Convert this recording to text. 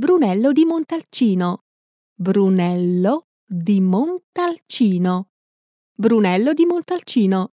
Brunello di Montalcino. Brunello di Montalcino. Brunello di Montalcino.